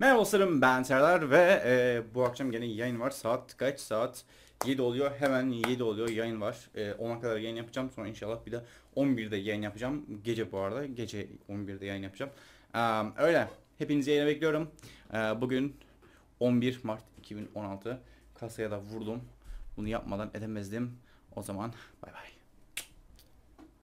Merhaba dostlarım ben Serdar ve e, bu akşam gene yayın var. Saat kaç? Saat 7 oluyor. Hemen 7 oluyor yayın var. E, 10'a kadar yayın yapacağım. Sonra inşallah bir de 11'de yayın yapacağım. Gece bu arada. Gece 11'de yayın yapacağım. E, öyle. Hepinizi yayına bekliyorum. E, bugün 11 Mart 2016. Kasaya da vurdum. Bunu yapmadan edemezdim. O zaman bay bay.